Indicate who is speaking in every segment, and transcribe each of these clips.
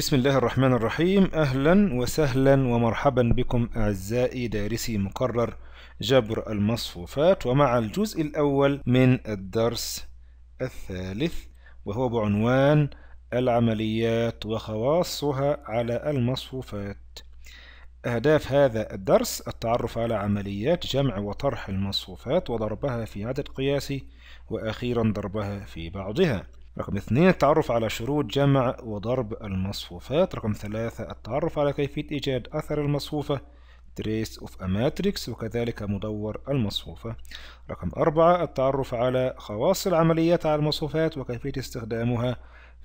Speaker 1: بسم الله الرحمن الرحيم أهلا وسهلا ومرحبا بكم أعزائي دارسي مقرر جبر المصفوفات ومع الجزء الأول من الدرس الثالث وهو بعنوان العمليات وخواصها على المصفوفات أهداف هذا الدرس التعرف على عمليات جمع وطرح المصفوفات وضربها في عدد قياسي وأخيرا ضربها في بعضها رقم اثنين التعرف على شروط جمع وضرب المصفوفات رقم ثلاثة التعرف على كيفية إيجاد أثر المصفوفة trace of a matrix وكذلك مدور المصفوفة رقم أربعة التعرف على خواص العمليات على المصفوفات وكيفية استخدامها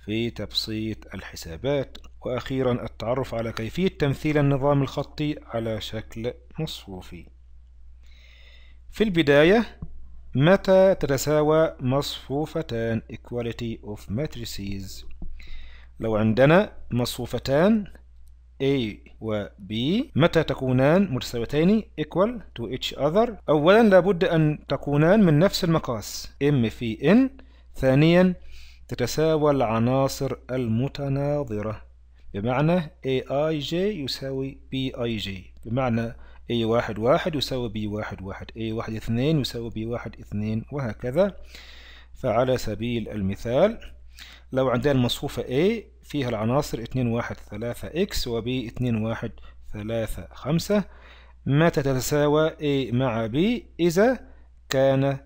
Speaker 1: في تبسيط الحسابات وأخيرا التعرف على كيفية تمثيل النظام الخطي على شكل مصفوفي في البداية متى تتساوى مصفوفتان equality of matrices لو عندنا مصفوفتان A و B متى تكونان متساويتين equal to each other أولا لابد أن تكونان من نفس المقاس M في N ثانيا تتساوى العناصر المتناظرة بمعنى AIJ يساوي BIJ بمعنى a واحد واحد يساوي b واحد واحد a واحد اثنين يساوي b واحد اثنين وهكذا فعلى سبيل المثال لو عندنا المصفوفة A فيها العناصر اثنين واحد ثلاثة اكس وبي اثنين واحد ثلاثة خمسة متى تتساوى A مع بي إذا كان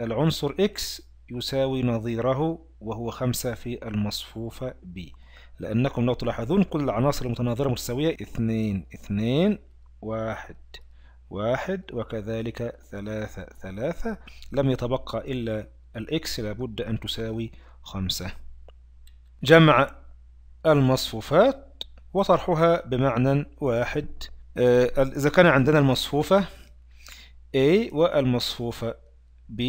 Speaker 1: العنصر اكس يساوي نظيره وهو خمسة في المصفوفة بي لأنكم لو تلاحظون كل العناصر المتناظرة متساوية اثنين اثنين واحد واحد وكذلك ثلاثة ثلاثة لم يتبقى إلا الإكس لابد أن تساوي خمسة جمع المصفوفات وطرحها بمعنى واحد آه، إذا كان عندنا المصفوفة A والمصفوفة B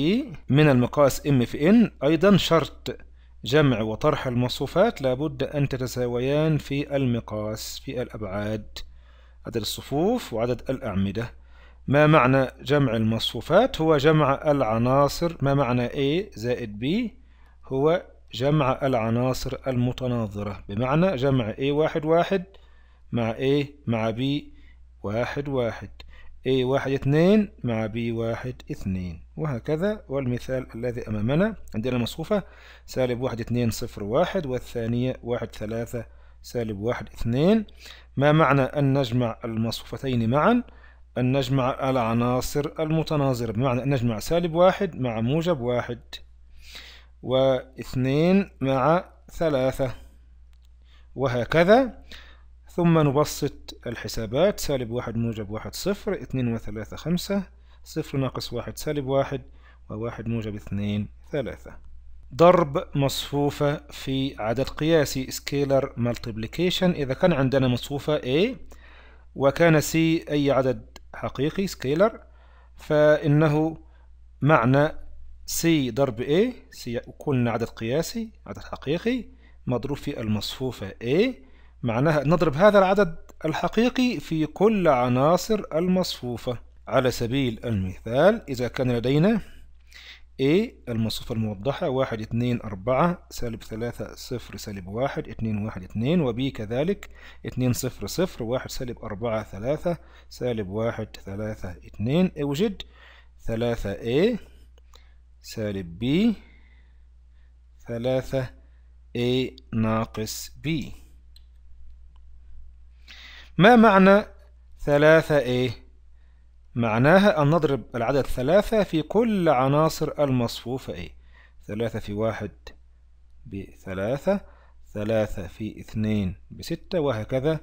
Speaker 1: من المقاس M في N أيضا شرط جمع وطرح المصفوفات لابد أن تتساويان في المقاس في الأبعاد عدد الصفوف وعدد الأعمدة ما معنى جمع المصفوفات هو جمع العناصر ما معنى A زائد B هو جمع العناصر المتناظرة بمعنى جمع A واحد واحد مع A مع B واحد واحد A واحد اثنين مع B واحد اثنين وهكذا والمثال الذي أمامنا عندنا المصفوفة سالب واحد اثنين صفر واحد والثانية واحد ثلاثة سالب واحد اثنين ما معنى أن نجمع المصفوفتين معا أن نجمع العناصر المتناظرة بمعنى أن نجمع سالب واحد مع موجب واحد واثنين مع ثلاثة وهكذا ثم نبسط الحسابات سالب واحد موجب واحد صفر اثنين وثلاثة خمسة صفر ناقص واحد سالب واحد وواحد موجب اثنين ثلاثة ضرب مصفوفة في عدد قياسي سكيلر مالتيبليكيشن إذا كان عندنا مصفوفة A وكان C أي عدد حقيقي سكيلر فإنه معنى C ضرب A C قلنا عدد قياسي عدد حقيقي مضروب في المصفوفة A معناها نضرب هذا العدد الحقيقي في كل عناصر المصفوفة على سبيل المثال إذا كان لدينا A المصفوفة الموضحة واحد اثنين أربعة سالب ثلاثة صفر سالب واحد اثنين واحد اتنين وB كذلك اثنين صفر صفر واحد سالب أربعة ثلاثة سالب واحد ثلاثة اثنين اوجد ثلاثة A سالب B ثلاثة A ناقص B ما معنى ثلاثة A معناها أن نضرب العدد ثلاثة في كل عناصر المصفوفة A ثلاثة في واحد بثلاثة ثلاثة في اثنين بستة وهكذا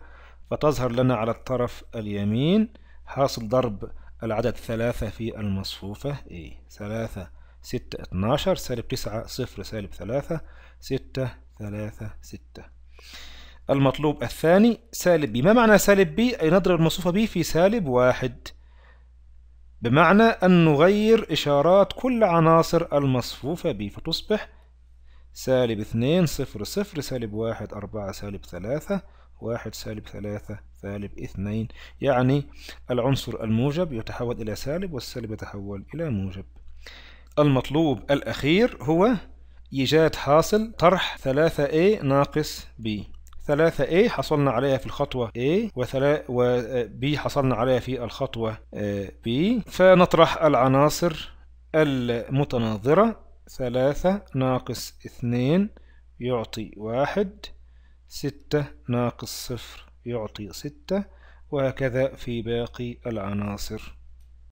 Speaker 1: فتظهر لنا على الطرف اليمين حاصل ضرب العدد ثلاثة في المصفوفة A ثلاثة ستة اتناشر سالب تسعة صفر سالب ثلاثة ستة ثلاثة ستة المطلوب الثاني سالب B ما معنى سالب B؟ أي نضرب المصفوفة B في سالب واحد بمعنى أن نغير إشارات كل عناصر المصفوفة ب فتصبح سالب اثنين صفر صفر سالب واحد أربعة سالب ثلاثة واحد سالب ثلاثة سالب اثنين يعني العنصر الموجب يتحول إلى سالب والسالب يتحول إلى موجب المطلوب الأخير هو إيجاد حاصل طرح 3A ناقص B 3A حصلنا عليها في الخطوة A و B حصلنا عليها في الخطوة B فنطرح العناصر المتناظرة 3 ناقص 2 يعطي 1 6 ناقص 0 يعطي 6 وهكذا في باقي العناصر